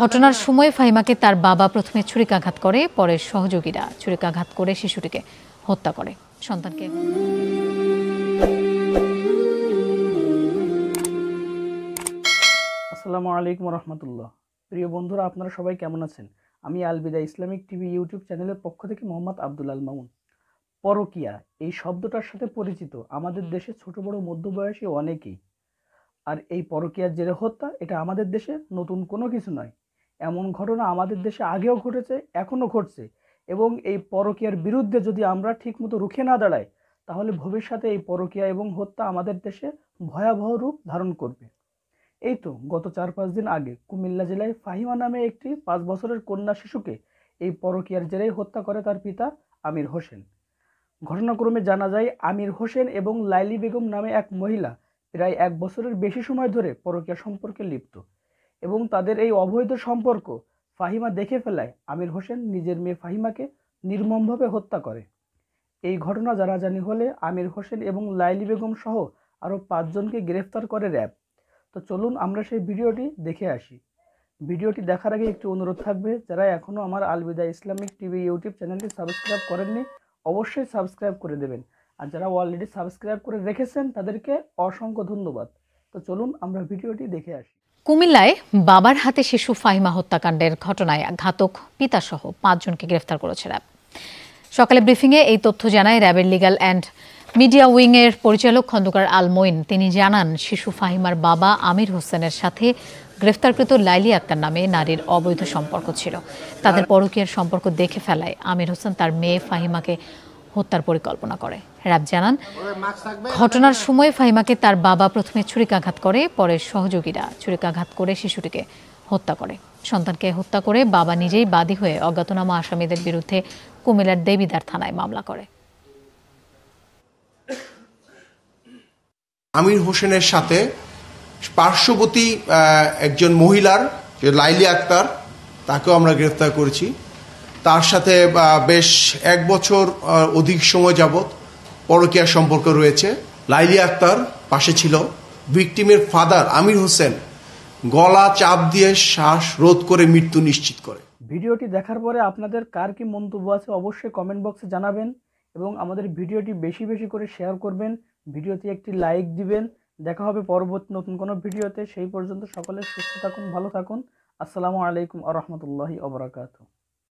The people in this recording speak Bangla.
ঘটনার সময় ফাহিমাকে তার বাবা প্রথমে ছুরিকাঘাত করে পরে সহযোগীরা ছুরিকাঘাত করে শিশুটিকে হত্যা করে সন্তানকে আসসালামু আলাইকুম রহমতুল্লাহ প্রিয় বন্ধুরা আপনারা সবাই কেমন আছেন আমি আলবিদা ইসলামিক টিভি ইউটিউব চ্যানেলের পক্ষ থেকে মোহাম্মদ আব্দুল আল মামুন পরকিয়া এই শব্দটার সাথে পরিচিত আমাদের দেশে ছোট বড় মধ্যবয়সী অনেকেই আর এই পরকিয়ার জেরে হত্যা এটা আমাদের দেশে নতুন কোনো কিছু নয় এমন ঘটনা আমাদের দেশে আগেও ঘটেছে এখনও ঘটছে এবং এই পরকীয়ার বিরুদ্ধে যদি আমরা ঠিকমতো রুখে না দাঁড়াই তাহলে ভবিষ্যতে এই পরকীয়া এবং হত্যা আমাদের দেশে ভয়াবহ রূপ ধারণ করবে এই তো গত চার পাঁচ দিন আগে কুমিল্লা জেলায় ফাহিমা নামে একটি পাঁচ বছরের কন্যা শিশুকে এই পরকীয়ার জেরেই হত্যা করে তার পিতা আমির হোসেন ঘটনাক্রমে জানা যায় আমির হোসেন এবং লাইলি বেগম নামে এক মহিলা প্রায় এক বছরের বেশি সময় ধরে পরকীয়া সম্পর্কে লিপ্ত এবং তাদের এই অবৈধ সম্পর্ক ফাহিমা দেখে ফেলায় আমির হোসেন নিজের মেয়ে ফাহিমাকে নির্মমভাবে হত্যা করে এই ঘটনা জানাজানি হলে আমির হোসেন এবং লাইলি বেগম সহ আরও পাঁচজনকে গ্রেফতার করে র্যাব তো চলুন আমরা সেই ভিডিওটি দেখে আসি ভিডিওটি দেখার আগে একটি অনুরোধ থাকবে যারা এখনও আমার আলবিদা ইসলামিক টিভি ইউটিউব চ্যানেলটি সাবস্ক্রাইব করেননি অবশ্যই সাবস্ক্রাইব করে দেবেন আর যারা অলরেডি সাবস্ক্রাইব করে রেখেছেন তাদেরকে অসংখ্য ধন্যবাদ তো চলুন আমরা ভিডিওটি দেখে আসি কুমিল্লায় বাবার হাতে শিশু ফাহিমা হত্যাকাণ্ডের ঘটনায় ঘাতক পিতাসহ পাঁচজনকে গ্রেফতার করেছে র্যাব সকালে ব্রিফিংয়ে এই তথ্য জানায় র্যাবের লিগাল অ্যান্ড মিডিয়া উইংয়ের পরিচালক খন্দকার আল মইন তিনি জানান শিশু ফাহিমার বাবা আমির হোসেনের সাথে গ্রেফতারকৃত লাইলি আক্তার নামে নারীর অবৈধ সম্পর্ক ছিল তাদের পরকীয়ার সম্পর্ক দেখে ফেলায় আমির হোসেন তার মেয়ে ফাহিমাকে হত্যার পরিকল্পনা করে র্যাব জানান ঘটনার সময় ফাহিমাকে তার বাবা প্রথমে ছুরিকাঘাত করে পরে সহযোগীরা ছুরিকাঘাত করে শিশুটিকে হত্যা করে সন্তানকে হত্যা করে বাবা নিজেই বাদী হয়ে অজ্ঞাতনামা আসামিদের বিরুদ্ধে কুমিলার দেবীদার থানায় মামলা করে আমির হোসেনের সাথে পার্শ্ববর্তী একজন মহিলার লাইলি আক্তার তাকেও আমরা গ্রেফতার করেছি তার সাথে বেশ এক বছর অধিক সময় যাবৎ পরকীয়া সম্পর্ক রয়েছে লাইলি আক্তার পাশে ছিল ভিকটিমের ফাদার আমির হোসেন গলা চাপ দিয়ে শ্বাস রোধ করে মৃত্যু নিশ্চিত করে ভিডিওটি দেখার পরে আপনাদের কার কি মন্তব্য আছে অবশ্যই কমেন্ট বক্সে জানাবেন এবং আমাদের ভিডিওটি বেশি বেশি করে শেয়ার করবেন ভিডিওতে একটি লাইক দিবেন দেখা হবে পরবর্তী নতুন কোনো ভিডিওতে সেই পর্যন্ত সকলে সুস্থ থাকুন ভালো থাকুন আসসালামু আলাইকুম আ রহমতুল্লাহি